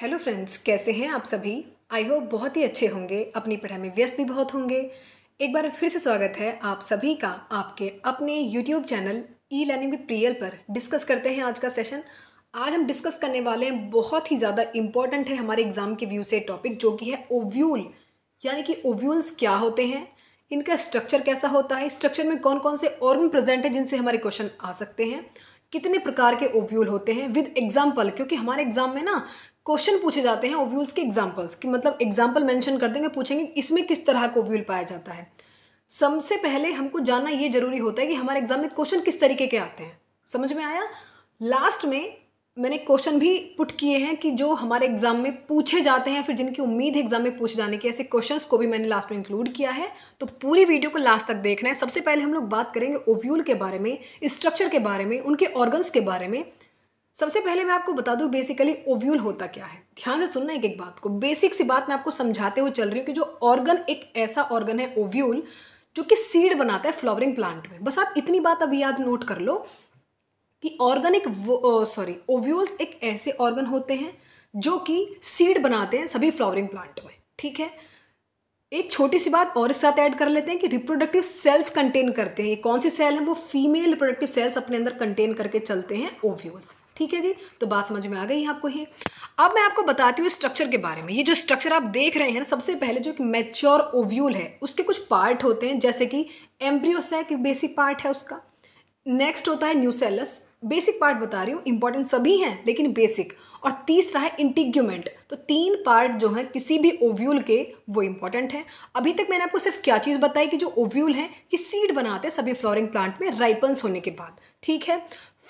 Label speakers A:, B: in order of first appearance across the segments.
A: hello friends कैसे हैं आप सभी आई होप बहुत ही अच्छे होंगे अपनी पढ़ाई में व्यस्त भी बहुत होंगे एक बार फिर से स्वागत है आप सभी का आपके अपने YouTube channel e learning with Priyal पर डिस्कस करते हैं आज का सेशन आज हम डिस्कस करने वाले हैं बहुत ही ज़्यादा इम्पॉर्टेंट है हमारे एग्जाम के व्यू से टॉपिक जो कि है ओव्यूल यानी कि ओव्यूल्स क्या होते हैं इनका स्ट्रक्चर कैसा होता है स्ट्रक्चर में कौन कौन से ऑर्गन प्रेजेंट है जिनसे हमारे क्वेश्चन आ सकते हैं कितने प्रकार के ओव्यूल होते हैं विद एग्जाम्पल क्योंकि हमारे एग्जाम में ना क्वेश्चन पूछे जाते हैं ओव्यूल्स के एग्जाम्पल्स कि मतलब एग्जाम्पल मैंशन कर देंगे पूछेंगे इसमें किस तरह का ओव्यूल पाया जाता है सबसे पहले हमको जानना ये जरूरी होता है कि हमारे एग्जाम में क्वेश्चन किस तरीके के आते हैं समझ में आया लास्ट में मैंने क्वेश्चन भी पुट किए हैं कि जो हमारे एग्जाम में पूछे जाते हैं फिर जिनकी उम्मीद है एग्जाम में पूछे जाने की ऐसे क्वेश्चंस को भी मैंने लास्ट में इंक्लूड किया है तो पूरी वीडियो को लास्ट तक देखना है सबसे पहले हम लोग बात करेंगे ओव्यूल के बारे में स्ट्रक्चर के बारे में उनके ऑर्गन्स के बारे में सबसे पहले मैं आपको बता दूं बेसिकली ओव्यूल होता क्या है ध्यान से सुनना एक एक बात को बेसिक सी बात मैं आपको समझाते हुए चल रही हूँ कि जो ऑर्गन एक ऐसा ऑर्गन है ओव्यूल जो कि सीड बनाता है फ्लावरिंग प्लांट में बस आप इतनी बात अभी याद नोट कर लो कि ऑर्गन एक सॉरी ओव्यूल्स एक ऐसे ऑर्गन होते हैं जो कि सीड बनाते हैं सभी फ्लावरिंग प्लांट में ठीक है एक छोटी सी बात और इस साथ ऐड कर लेते हैं कि रिप्रोडक्टिव सेल्स कंटेन करते हैं कौन सी सेल है वो फीमेल रिप्रोडक्टिव सेल्स अपने अंदर कंटेन करके चलते हैं ओव्यूल्स ठीक है जी तो बात समझ में आ गई है आपको ये अब मैं आपको बताती हूँ स्ट्रक्चर के बारे में ये जो स्ट्रक्चर आप देख रहे हैं ना सबसे पहले जो एक मैच्योर ओव्यूल है उसके कुछ पार्ट होते हैं जैसे कि एम्ब्रियोसैक बेसिक पार्ट है उसका नेक्स्ट होता है न्यूसेलस बेसिक पार्ट बता रही हूँ इंपॉर्टेंट सभी हैं लेकिन बेसिक और तीसरा है इंटिग्यूमेंट तो तीन पार्ट जो है किसी भी ओव्यूल के वो इंपॉर्टेंट हैं अभी तक मैंने आपको सिर्फ क्या चीज़ बताई कि जो ओव्यूल है कि सीड बनाते हैं सभी फ्लोरिंग प्लांट में राइपन्स होने के बाद ठीक है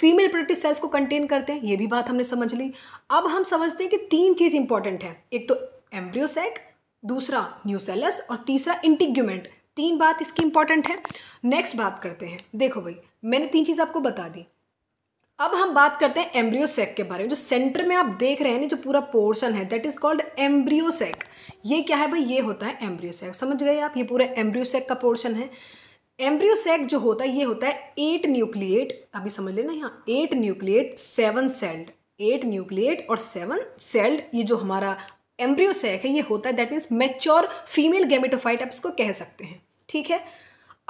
A: फीमेल प्रोडक्टिव सेल्स को कंटेन करते हैं ये भी बात हमने समझ ली अब हम समझते हैं कि तीन चीज़ इंपॉर्टेंट है एक तो एम्ब्रियोसेक दूसरा न्यूसेलस और तीसरा इंटिग्यूमेंट तीन बात इसकी इंपॉर्टेंट है नेक्स्ट बात करते हैं देखो भाई मैंने तीन चीज़ आपको बता दी अब हम बात करते हैं एम्ब्रियो सेक के बारे में जो सेंटर में आप देख रहे हैं ना जो पूरा पोर्शन है that is called embryo sac ये क्या है भाई ये होता है एम्ब्रियो सेक समझ गए आप ये पूरा एम्ब्रियो सेक का पोर्शन है एम्ब्रियो सेक जो होता है ये होता है एट न्यूक्लिएट अभी समझ लेना यहाँ eight nucleate seven celled eight nucleate और सेवन सेल्ड ये जो हमारा एम्ब्रियो सेक है ये होता है that means mature female gametophyte आप इसको कह सकते हैं ठीक है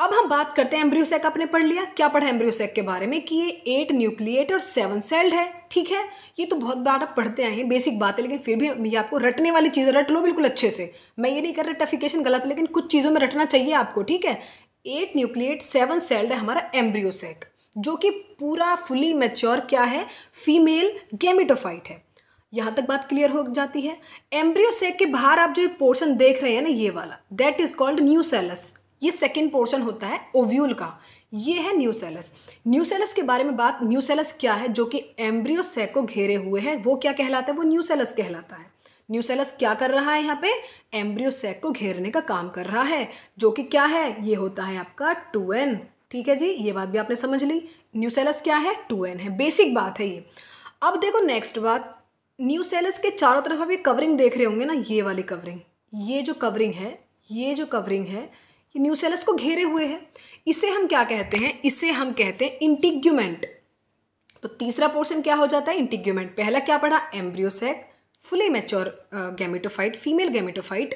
A: अब हम बात करते हैं एम्ब्रियोसेक आपने पढ़ लिया क्या पढ़ा एम्ब्रियोसेक के बारे में कि ये एट न्यूक्लिएट और सेवन सेल्ड है ठीक है ये तो बहुत बार आप पढ़ते आए हैं बेसिक बात है लेकिन फिर भी ये आपको रटने वाली चीज़ें रट लो बिल्कुल अच्छे से मैं ये नहीं कर रहा टफिकेशन गलत लेकिन कुछ चीज़ों में रटना चाहिए आपको ठीक है एट न्यूक्लिएट सेवन सेल्ड है हमारा एम्ब्रियोसेक जो कि पूरा फुली मेच्योर क्या है फीमेल गेमिटोफाइट है यहाँ तक बात क्लियर हो जाती है एम्ब्रियोसेक के बाहर आप जो ये पोर्शन देख रहे हैं ना ये वाला that is called nucellus ये सेकेंड पोर्शन होता है ओव्यूल का ये है न्यूसेलस न्यूसेलस के बारे में बात न्यूसेलस क्या है जो कि एम्ब्रियो सेक को घेरे हुए है वो क्या कहलाता है वो न्यूसेलस कहलाता है न्यूसेलस क्या कर रहा है यहाँ पे एम्ब्रियो सेक को घेरने का काम कर रहा है जो कि क्या है ये होता है आपका टू एन ठीक है जी ये बात भी आपने समझ ली न्यूसेलस क्या है टू एन है बेसिक बात है ये अब देखो नेक्स्ट बात न्यूसेलस के चारों तरफ आप ये कवरिंग देख रहे होंगे ना ये वाली कवरिंग ये जो कवरिंग है ये जो कवरिंग है ये न्यूसेलस को घेरे हुए है इसे हम क्या कहते हैं इसे हम कहते हैं इंटिग्यूमेंट तो तीसरा पोर्शन क्या हो जाता है इंटिग्यूमेंट पहला क्या पढ़ा embryo sac fully mature gametophyte female gametophyte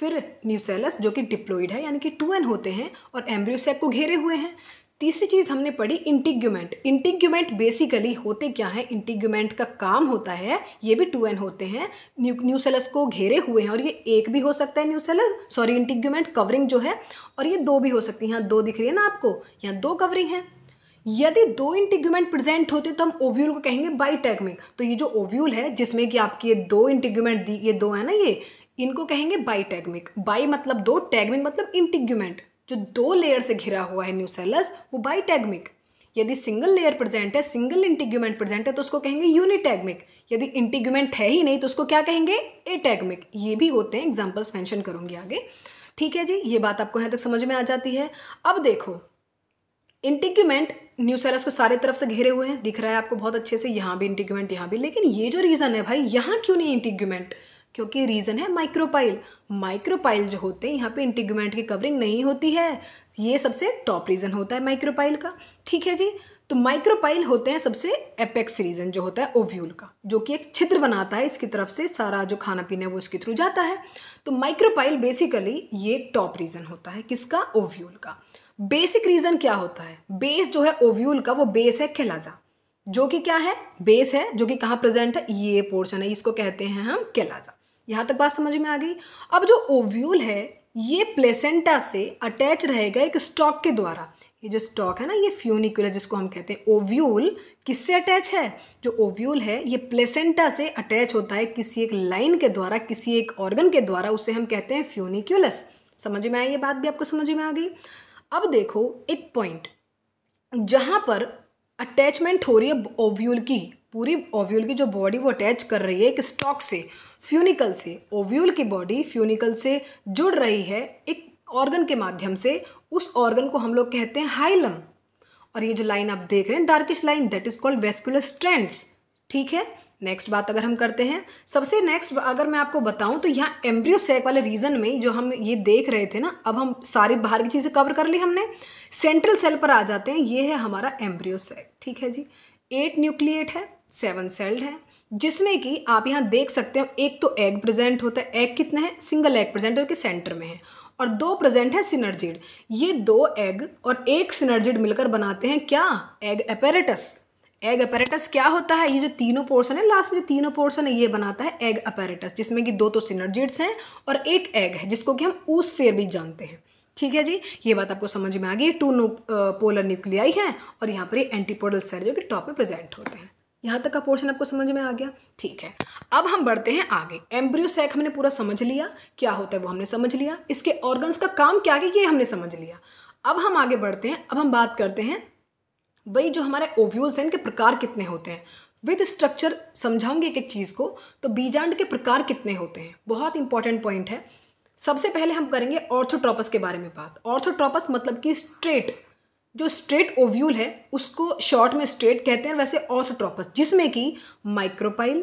A: फिर न्यूसेलस जो कि डिप्लोइड है यानी कि टू एन होते हैं और एम्ब्रियोसेक को घेरे हुए हैं तीसरी चीज़ हमने पढ़ी इंटिग्यूमेंट इंटिग्यूमेंट बेसिकली होते क्या है इंटिग्यूमेंट का काम होता है ये भी टू एन होते हैं न्यू न्यूसेलस को घेरे हुए हैं और ये एक भी हो सकता है न्यूसेलस सॉरी इंटिग्यूमेंट कवरिंग जो है और ये दो भी हो सकती है यहाँ दो दिख रही है ना आपको यहाँ दो कवरिंग है यदि दो इंटिग्यूमेंट प्रेजेंट होते तो हम ओव्यूल को कहेंगे टैगमिक तो ये जो ओव्यूल है जिसमें कि आपकी ये दो इंटिग्यूमेंट दी ये दो है ना ये इनको कहेंगे टैगमिक बाई मतलब दो टैगमिक मतलब इंटिग्यूमेंट जो दो लेयर से घिरा हुआ है न्यूसेलस वो बाईटैगमिक यदि सिंगल लेयर प्रेजेंट है सिंगल इंटीग्यूमेंट प्रेजेंट है तो उसको कहेंगे यूनिटैगमिक यदि इंटीग्यूमेंट है ही नहीं तो उसको क्या कहेंगे एटैगमिक ये भी होते हैं एग्जाम्पल्स मैंशन करूंगी आगे ठीक है जी ये बात आपको यहाँ तक समझ में आ जाती है अब देखो इंटीग्यूमेंट न्यूसेलस को सारे तरफ से घेरे हुए हैं दिख रहा है आपको बहुत अच्छे से यहाँ भी इंटीग्यूमेंट यहाँ भी लेकिन ये जो रीज़न है भाई यहाँ क्यों नहीं इंटीग्यूमेंट क्योंकि रीज़न है माइक्रोपाइल माइक्रोपाइल जो होते हैं यहाँ पे इंटिगमेंट की कवरिंग नहीं होती है ये सबसे टॉप रीज़न होता है माइक्रोपाइल का ठीक है जी तो माइक्रोपाइल होते हैं सबसे एपेक्स रीजन जो होता है ओव्यूल का जो कि एक छिद्र बनाता है इसकी तरफ से सारा जो खाना पीना है वो इसके थ्रू जाता है तो माइक्रोपाइल बेसिकली ये टॉप रीजन होता है किसका ओव्यूल का बेसिक रीजन क्या होता है बेस जो है ओव्यूल का वो बेस है केलाजा जो कि क्या है बेस है जो कि कहाँ प्रेजेंट है ये पोर्शन है इसको कहते हैं हम केलाजा यहाँ तक बात समझ में आ गई अब जो ओव्यूल है ये प्लेसेंटा से अटैच रहेगा एक स्टॉक के द्वारा ये जो स्टॉक है ना ये फ्यूनिकुला जिसको हम कहते हैं ओव्यूल किससे अटैच है जो ओव्यूल है ये प्लेसेंटा से अटैच होता है किसी एक लाइन के द्वारा किसी एक ऑर्गन के द्वारा उसे हम कहते हैं फ्यूनिक्यूलस समझ में आई ये बात भी आपको समझ में आ गई अब देखो एक पॉइंट जहाँ पर अटैचमेंट हो रही है ओव्यूल की पूरी ओव्यूल की जो बॉडी वो अटैच कर रही है एक स्टॉक से फ्यूनिकल से ओव्यूल की बॉडी फ्यूनिकल से जुड़ रही है एक ऑर्गन के माध्यम से उस ऑर्गन को हम लोग कहते हैं हाइलम और ये जो लाइन आप देख रहे हैं darkish line that is called vascular strands ठीक है नेक्स्ट बात अगर हम करते हैं सबसे नेक्स्ट अगर मैं आपको बताऊं तो यहाँ एम्ब्रियो सेक वाले रीजन में जो हम ये देख रहे थे ना अब हम सारी बाहर की चीज़ें कवर कर ली हमने सेंट्रल सेल पर आ जाते हैं ये है हमारा एम्ब्रियो सेक ठीक है जी एट न्यूक्लिएट है सेवन सेल्ड है जिसमें कि आप यहाँ देख सकते हो एक तो एग प्रेजेंट होता है एग कितना है सिंगल एग प्रेजेंट के सेंटर में है और दो प्रेजेंट है सिनर्जिड ये दो एग और एक सिनर्जिड मिलकर बनाते हैं क्या एग अपेरेटस एग अपेरेटस क्या होता है ये जो तीनों पोर्सन है लास्ट में तीनों पोर्सन है ये बनाता है एग अपेरेटस जिसमें कि दो तो सिनर्जिड्स हैं और एक एग है जिसको कि हम ऊस फेयर भी जानते हैं ठीक है जी ये बात आपको समझ में आ गई टू नो पोलर न्यूक्लियाई है और यहाँ पर ये एंटीपोडल सेल जो कि टॉप पे प्रेजेंट होते हैं यहाँ तक का पोर्शन आपको समझ में आ गया ठीक है अब हम बढ़ते हैं आगे एम्ब्रियो सैक हमने पूरा समझ लिया क्या होता है वो हमने समझ लिया इसके ऑर्गन्स का काम क्या है ये हमने समझ लिया अब हम आगे बढ़ते हैं अब हम बात करते हैं भाई जो हमारे ओव्यूल्स हैं इनके प्रकार कितने होते हैं विद स्ट्रक्चर समझाऊंगी एक एक चीज़ को तो बीजांड के प्रकार कितने होते हैं बहुत इंपॉर्टेंट पॉइंट है सबसे पहले हम करेंगे ऑर्थोट्रोपस के बारे में बात ऑर्थोट्रोपस मतलब कि स्ट्रेट जो स्ट्रेट ओव्यूल है उसको शॉर्ट में स्ट्रेट कहते हैं वैसे ऑर्थोट्रोपस जिसमें कि माइक्रोपाइल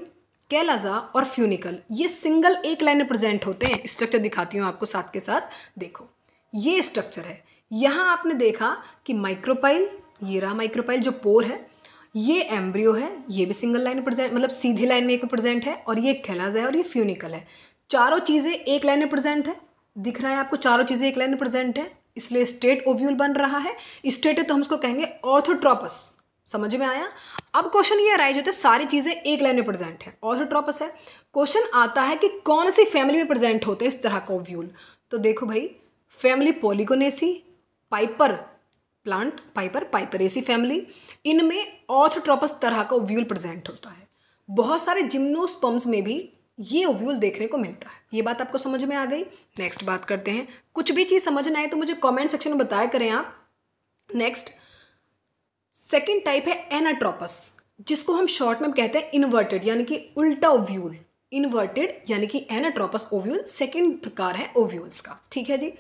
A: कैलाजा और फ्यूनिकल ये सिंगल एक लाइन में प्रेजेंट होते हैं स्ट्रक्चर दिखाती हूँ आपको साथ के साथ देखो ये स्ट्रक्चर है यहाँ आपने देखा कि माइक्रोपाइल ये रहा माइक्रोपाइल जो पोर है ये एम्ब्रियो है ये भी सिंगल लाइन में प्रेजेंट मतलब सीधी लाइन में एक प्रेजेंट है और ये कैलाजा है और ये फ्यूनिकल है चारों चीज़ें एक लाइन में प्रेजेंट है दिख रहा है आपको चारों चीज़ें एक लाइन में प्रेजेंट है इसलिए स्टेट ओव्यूल बन रहा है स्टेट है तो हम उसको कहेंगे ऑर्थोट्रोपस समझ में आया अब क्वेश्चन ये राइज होता है सारी चीज़ें एक लाइन में प्रेजेंट है ऑर्थोट्रोपस है क्वेश्चन आता है कि कौन सी फैमिली में प्रेजेंट होते हैं इस तरह का ओव्यूल तो देखो भाई family Polygonaceae Piper plant Piper Piperaceae family इनमें ऑर्थोट्रोपस तरह का ओव्यूल प्रेजेंट होता है बहुत सारे जिम्नोस्पम्स में भी ये ओव्यूल देखने को मिलता है ये बात आपको समझ में आ गई नेक्स्ट बात करते हैं कुछ भी चीज़ समझ ना आए तो मुझे कमेंट सेक्शन में बताया करें आप नेक्स्ट सेकेंड टाइप है एनाट्रोपस जिसको हम शॉर्ट में कहते हैं इन्वर्टेड यानी कि उल्टा ओव्यूल इन्वर्टेड यानी कि एनाट्रोपस ओव्यूल सेकेंड प्रकार है ओव्यूल्स का ठीक है जी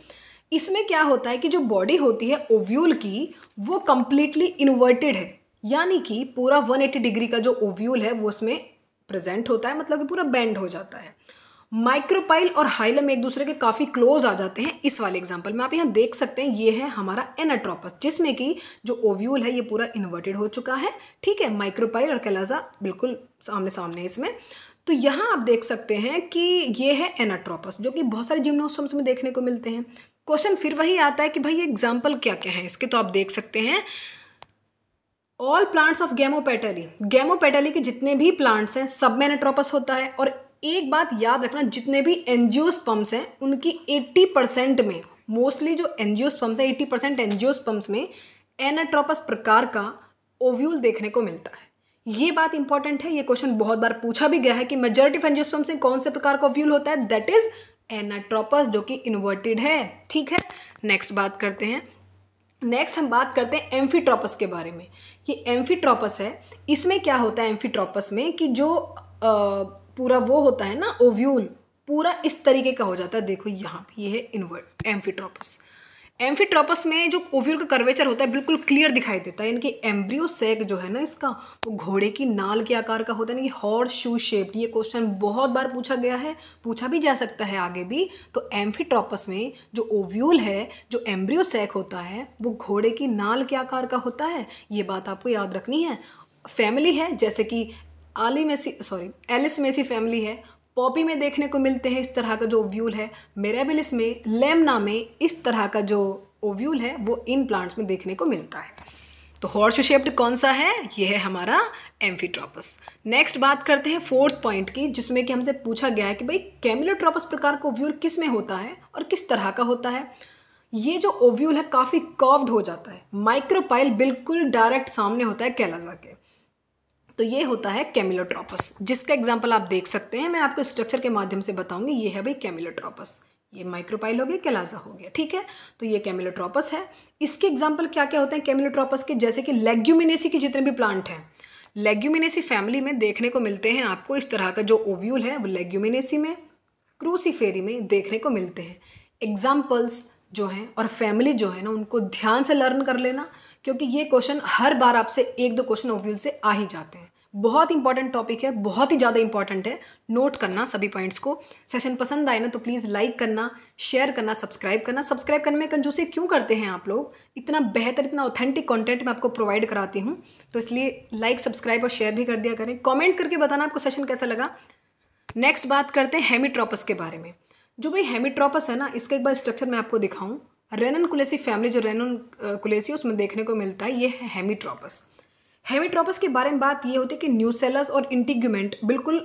A: इसमें क्या होता है कि जो बॉडी होती है ओव्यूल की वो कंप्लीटली इन्वर्टेड है यानी कि पूरा 180 डिग्री का जो ओव्यूल है वो उसमें प्रेजेंट होता है मतलब कि पूरा बेंड हो जाता है माइक्रोपाइल और हाइलम एक दूसरे के काफ़ी क्लोज आ जाते हैं इस वाले एग्जाम्पल में आप यहाँ देख सकते हैं ये है हमारा एनाट्रोपस जिसमें कि जो ओव्यूल है ये पूरा इन्वर्टेड हो चुका है ठीक है माइक्रोपाइल और कैलाजा बिल्कुल सामने सामने इसमें तो यहाँ आप देख सकते हैं कि ये है एनाट्रोपस जो कि बहुत सारे जिम्नोसम्स में देखने को मिलते हैं क्वेश्चन फिर वही आता है कि भाई ये एग्जाम्पल क्या क्या है इसके तो आप देख सकते हैं all plants of gamopetalae gamopetalae के जितने भी प्लांट्स हैं सब में नेट्रोपस होता है और एक बात याद रखना जितने भी एनजीओस पम्प्स हैं उनकी 80 परसेंट में मोस्टली जो पम्प्स हैं 80 परसेंट पम्प्स में एनाट्रोपस प्रकार का ओव्यूल देखने को मिलता है ये बात इंपॉर्टेंट है ये क्वेश्चन बहुत बार पूछा भी गया है कि मेजोरिटी ऑफ एनजियोस्पम्स में कौन से प्रकार का ओव्यूल होता है दैट इज एनाट्रोपस जो कि इन्वर्टेड है ठीक है नेक्स्ट बात करते हैं नेक्स्ट हम बात करते हैं एम्फीट्रोपस के बारे में ये एम्फीट्रोपस है इसमें क्या होता है एम्फीट्रोपस में कि जो आ, पूरा वो होता है ना ओव्यूल पूरा इस तरीके का हो जाता है देखो यहाँ पे ये है इनवर्ट एम्फीट्रोपस एम्फीट्रोपस में जो ओव्यूल का कर्वेचर होता है बिल्कुल क्लियर दिखाई देता है यानी कि एम्ब्रियो सेक जो है ना इसका वो घोड़े की नाल के आकार का होता है यानी कि हॉर्स शू शेप्ड ये क्वेश्चन बहुत बार पूछा गया है पूछा भी जा सकता है आगे भी तो एम्फीट्रोपस में जो ओव्यूल है जो एम्ब्रियो सेक होता है वो घोड़े की नाल के आकार का होता है ये बात आपको याद रखनी है फैमिली है जैसे कि Alismaceae sorry Alismaceae family है पॉपी में देखने को मिलते हैं इस तरह का जो ओव्यूल है मेरेबिलिस में लेमना में इस तरह का जो ओव्यूल है वो इन प्लांट्स में देखने को मिलता है तो हॉर्स शेप्ड कौन सा है ये है हमारा एम्फीट्रॉपस नेक्स्ट बात करते हैं फोर्थ पॉइंट की जिसमें कि हमसे पूछा गया है कि भाई कैमिलोट्रॉपस प्रकार का ओव्यूल किस में होता है और किस तरह का होता है ये जो ओव्यूल है काफ़ी कर्व्ड हो जाता है माइक्रोपाइल बिल्कुल डायरेक्ट सामने होता है कैलाजा के तो ये होता है कैमिलोट्रॉपस जिसका एग्जाम्पल आप देख सकते हैं मैं आपको स्ट्रक्चर के माध्यम से बताऊंगी ये है भाई कैमिलोट्रॉपस ये माइक्रोपाइल हो गया कैलाजा हो गया ठीक है तो ये कैमिलोट्रॉपस है इसके एग्जाम्पल क्या क्या होते हैं कैमिलोट्रॉपस के जैसे कि लेग्यूमिनेसी के जितने भी प्लांट हैं लेग्यूमिनेसी फैमिली में देखने को मिलते हैं आपको इस तरह का जो ओव्यूल है वो लेग्यूमिनेसी में क्रूसीफेरी में देखने को मिलते हैं एग्जाम्पल्स जो हैं और फैमिली जो है ना उनको ध्यान से लर्न कर लेना क्योंकि ये क्वेश्चन हर बार आपसे एक दो क्वेश्चन ओव्यूल से आ ही जाते हैं बहुत इंपॉर्टेंट टॉपिक है बहुत ही ज़्यादा इंपॉर्टेंट है नोट करना सभी पॉइंट्स को सेशन पसंद आए ना तो प्लीज़ लाइक करना शेयर करना सब्सक्राइब करना सब्सक्राइब करने में कंजूसी क्यों करते हैं आप लोग इतना बेहतर इतना ऑथेंटिक कंटेंट मैं आपको प्रोवाइड कराती हूँ तो इसलिए लाइक सब्सक्राइब और शेयर भी कर दिया करें कॉमेंट करके बताना आपको सेशन कैसा लगा नेक्स्ट बात करते हैं हेमीट्रोपस के बारे में जो भाई हेमीट्रोपस है ना इसका एक बार स्ट्रक्चर मैं आपको दिखाऊँ रेनन कुलेसी फैमिली जो रेनन कुलेसी उसमें देखने को मिलता है ये है हेमीट्रोपस हेमीट्रोपस के बारे में बात ये होती है कि न्यूसेलस और इंटीग्यूमेंट बिल्कुल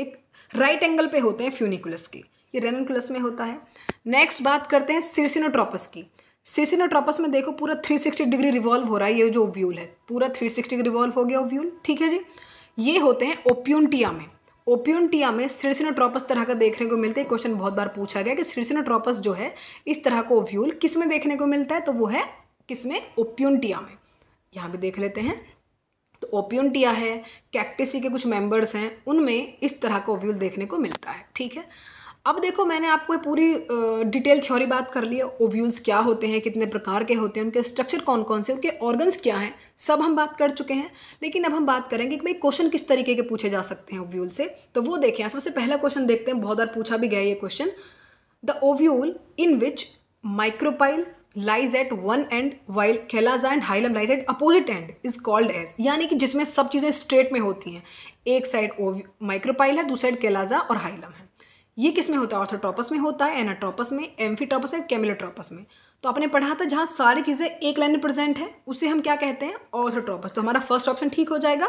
A: एक राइट एंगल पे होते हैं फ्यूनिकुलस के ये रेनकुलस में होता है नेक्स्ट बात करते हैं सिरसिनोट्रोपस की सिरसिनोट्रोपस में देखो पूरा 360 डिग्री रिवॉल्व हो रहा है ये जो ओव्यूल है पूरा 360 डिग्री रिवॉल्व हो गया ओव्यूल ठीक है जी ये होते हैं ओप्यूनटिया में ओप्यूनटिया में सिरसिनोट्रोपस तरह का देखने को मिलता है क्वेश्चन बहुत बार पूछा गया कि सिरसिनोट्रोपस जो है इस तरह का ओव्यूल किस में देखने को मिलता है तो वो है किस में ओप्यूनटिया में यहाँ भी देख लेते हैं तो ओपियनटिया है कैक्टिसी के कुछ मेंबर्स हैं उनमें इस तरह का ओव्यूल देखने को मिलता है ठीक है अब देखो मैंने आपको पूरी डिटेल थ्योरी बात कर ली है ओव्यूल्स क्या होते हैं कितने प्रकार के होते हैं उनके स्ट्रक्चर कौन कौन से उनके ऑर्गन्स क्या हैं सब हम बात कर चुके हैं लेकिन अब हम बात करेंगे कि भाई क्वेश्चन किस तरीके के पूछे जा सकते हैं ओव्यूल से तो वो देखें सबसे पहला क्वेश्चन देखते हैं बहुत बार पूछा भी गया ये question the ovule in which micropyle lies at one end while chalaza and hilum lies at opposite end is called as यानी कि जिसमें सब चीज़ें स्ट्रेट में होती हैं एक साइड माइक्रोपाइल है दूसरी साइड कैलाजा और हाइलम है ये किस में होता है ऑर्थोट्रोपस में होता है एनाट्रॉपस में एम्फीट्रोपस और कैमिलोट्रोपस में तो आपने पढ़ा था जहाँ सारी चीज़ें एक लाइन में प्रेजेंट है उसे हम क्या कहते हैं ऑर्थोट्रोपस तो हमारा फर्स्ट ऑप्शन ठीक हो जाएगा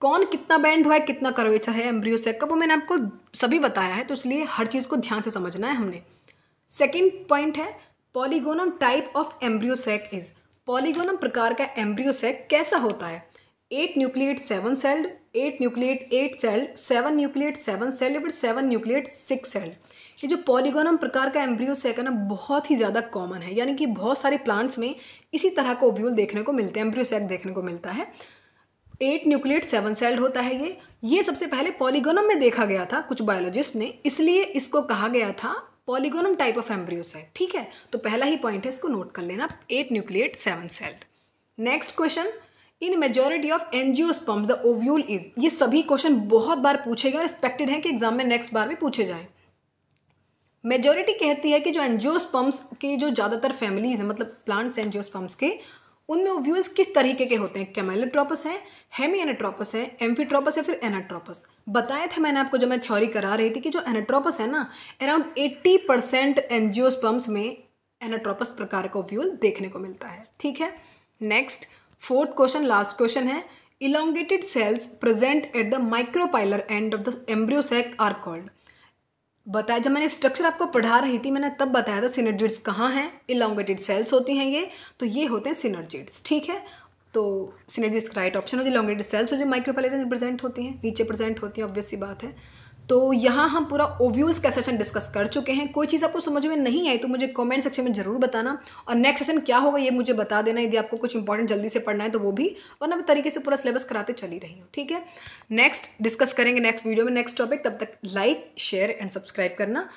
A: कौन कितना बैंड हुआ है कितना कर्वेचर है एम्ब्रियो सेक वो मैंने आपको सभी बताया है तो इसलिए हर चीज़ को ध्यान से समझना है हमने सेकेंड पॉइंट है polygonum type of embryo sac is polygonum प्रकार का एम्ब्रियोसेक कैसा होता है eight nucleate seven celled eight nucleate eight celled seven nucleate seven celled या फिर सेवन न्यूक्लिएट सिक्स सेल्ड ये जो पॉलीगोनम प्रकार का एम्ब्रियोसेक है ना बहुत ही ज़्यादा कॉमन है यानी कि बहुत सारे प्लांट्स में इसी तरह का ओव्यूल देखने को मिलते हैं एम्ब्रियोसेक देखने को मिलता है एट न्यूक्लिएट सेवन सेल्ड होता है ये ये सबसे पहले पॉलीगोनम में देखा गया था कुछ बायोलॉजिस्ट ने इसलिए इसको कहा गया था पॉलीगोनम टाइप ऑफ एम्ब्रियोस है ठीक है तो पहला ही पॉइंट है इसको नोट कर लेना eight nucleate seven cell next question in majority of angiosperms the ovule is ये सभी क्वेश्चन बहुत बार पूछे गए और एक्सपेक्टेड है कि एग्जाम में नेक्स्ट बार भी पूछे जाए मेजोरिटी कहती है कि जो एनजियोस्पम्स के जो ज़्यादातर फैमिलीज हैं मतलब प्लांट्स एनजियोस्पम्प्स के उनमें ओव्यूल्स किस तरीके के होते हैं कैमेलोट्रोपस है हेमी एनाट्रोपस है एम्फीट्रोपस या फिर एनाट्रोपस बताया था मैंने आपको जो मैं थ्योरी करा रही थी कि जो एनाट्रोपस है ना अराउंड एट्टी परसेंट एनजियोस्पम्स में एनाट्रोपस प्रकार का ओव्यूल देखने को मिलता है ठीक है next fourth question last question है elongated cells present at the micropylar end of the embryo sac are called बताया जब मैंने स्ट्रक्चर आपको पढ़ा रही थी मैंने तब बताया था सिनर्जिट्स कहाँ हैं इलांगेटेड सेल्स होती हैं ये तो ये होते हैं सिनर्जिट्स ठीक है तो सिनर्जिट्स का राइट ऑप्शन होती है इलांगेटेड सेल्स जो माइक्रोपलेटन प्रेजेंट होती हैं नीचे प्रेजेंट होती हैं ऑब्वियस सी बात है तो यहाँ हम पूरा ओव्यूज़ का सेशन डिस्कस कर चुके हैं कोई चीज़ आपको समझ में नहीं आई तो मुझे कमेंट सेक्शन में ज़रूर बताना और नेक्स्ट सेशन क्या होगा ये मुझे बता देना यदि आपको कुछ इंपॉर्टेंट जल्दी से पढ़ना है तो वो भी वरना मैं तरीके से पूरा सिलेबस कराते चली रही हूँ ठीक है नेक्स्ट डिस्कस करेंगे नेक्स्ट वीडियो में नेक्स्ट टॉपिक तब तक लाइक शेयर एंड सब्सक्राइब करना